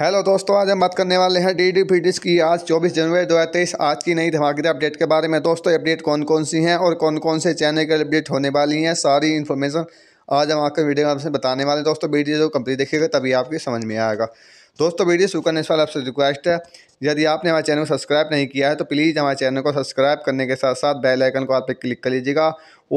hello दोस्तों आज हम बात करने वाले हैं डी डी की आज 24 जनवरी 2023 आज की नई धमाकेदार अपडेट के बारे में दोस्तों अपडेट कौन कौन सी हैं और कौन कौन से चैनल के अपडेट होने वाली हैं सारी इन्फॉर्मेशन आज हम आकर वीडियो में आपसे बताने वाले हैं दोस्तों वीडियो जो कंप्लीट देखिएगा तभी आपकी समझ में आएगा दोस्तों वीडियो शुरू करने से पहले आपसे रिक्वेस्ट है यदि आपने हमारे चैनल को सब्सक्राइब नहीं किया है तो प्लीज़ हमारे चैनल को सब्सक्राइब करने के साथ साथ बेल आइकन को आप पे क्लिक कर लीजिएगा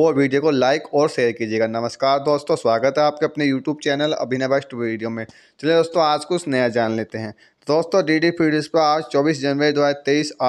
और वीडियो को लाइक और शेयर कीजिएगा नमस्कार दोस्तों स्वागत है आपके अपने यूट्यूब चैनल अभिनवस्ट वीडियो में चलिए दोस्तों आज कुछ नया जान लेते हैं दोस्तों डी डी फीड पर आज 24 जनवरी दो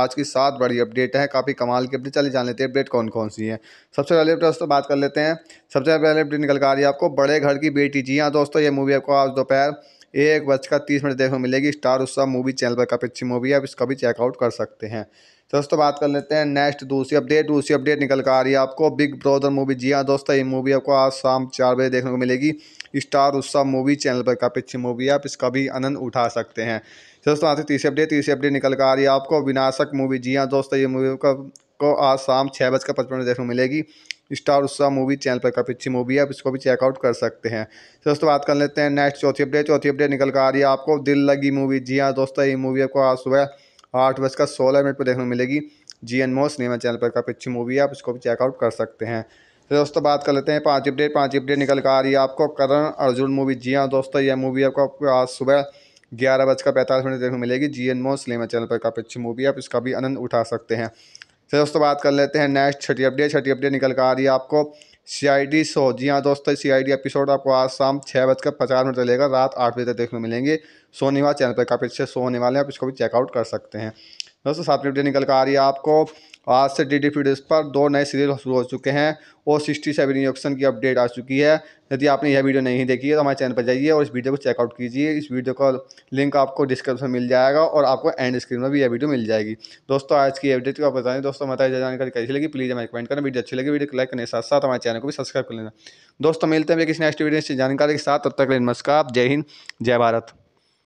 आज की सात बड़ी अपडेट है काफ़ी कमाल की अपडेट चलिए जान लेते हैं अपडेट कौन कौन सी है सबसे पहले अपडेट दोस्तों बात कर लेते हैं सबसे पहले अपडेट निकल कर आ रही है आपको बड़े घर की बेटी जी हाँ दोस्तों ये मूवी आपको आज दोपहर एक बजकर तीस मिनट देखने को मिलेगी स्टार उत्सव मूवी चैनल पर काफ़ी अच्छी मूवी है आप इसका भी चेकआउट कर सकते हैं तो दोस्तों बात कर लेते हैं नेक्स्ट दूसरी अपडेट दूसरी अपडेट निकल कर आ रही है आपको बिग ब्रदर मूवी जी हाँ दोस्तों ये मूवी आपको आज शाम चार बजे देखने को मिलेगी स्टार उत्सव मूवी चैनल पर काफ़ी अच्छी मूवी है आप इसका भी आनंद उठा सकते हैं तो दोस्तों आते तीसरी अपडेट तीसरी अपडेट निकल कर आ रही है आपको विनाशक मूवी जी हाँ दोस्तों ये मूवी का आपको आज शाम छः बजकर पचपन मिनट देखने को मिलेगी स्टार उत्साह मूवी चैनल पर काफ़ी अच्छी मूवी है आप इसको भी चेकआउट कर सकते हैं तो दोस्तों बात कर लेते हैं नेक्स्ट चौथी अपडेट चौथी अपडेट निकल कर आ रही है आपको दिल लगी मूवी जी हाँ दोस्तों ये मूवी आपको आज सुबह आठ बजकर सोलह मिनट पर देखने को मिलेगी जी एन मो सिनेमा चैनल पर काफ़ी अच्छी मूवी है आप इसको भी चेकआउट कर सकते हैं तो दोस्तों बात कर लेते हैं पाँच अपडेट पाँच अपडेट निकल कर आ रही है आपको करण अर्जुन मूवी जी हाँ दोस्तों यह मूवी आपको आज सुबह ग्यारह बजकर पैंतालीस मिनट देखने को मिलेगी जी एन मो सिनेमा चैनल पर काफ़ी अच्छी मूवी है आप इसका भी आनंद उठा सकते हैं फिर दोस्तों बात कर लेते हैं नेक्स्ट छठी अपडेट छठी अपडेट निकल कर आ रही है आपको सी आई डी शो जी हाँ दोस्तों सी आई डी एपिसोड आपको आज शाम छः बजकर पचास मिनट चलेगा रात आठ बजे तक देखने को मिलेंगे सोने वाले चैनल पर काफ़ी अच्छे शो होने वाले हैं आप इसको भी चेकआउट कर सकते हैं दोस्तों सातवीं अपडेट निकल कर आ रही है आपको आज से डी डी फीडर्स पर दो नए सीरियल शुरू हो चुके हैं और सिक्सटी सेवन इंजेक्शन की अपडेट आ चुकी है यदि आपने यह वीडियो नहीं देखी है तो हमारे चैनल पर जाइए और इस वीडियो को चेकआउट कीजिए इस वीडियो का लिंक आपको डिस्क्रिप्शन मिल जाएगा और आपको एंड स्क्रीन में भी यह वीडियो मिल जाएगी दोस्तों आज की अपडेट को आप बताएं दोस्तों बताइए जानकारी कैसी लगी प्लीज़ हमें कमेंट करना वीडियो अच्छी लगी वीडियो को लाइक करने के साथ साथ हमारे चैनल को भी सब्सक्राइब कर लेना दोस्तों मिलते हैं किसी नेक्स्ट वीडियो से जानकारी के साथ तब तक नमस्कार जय हिंद जय भारत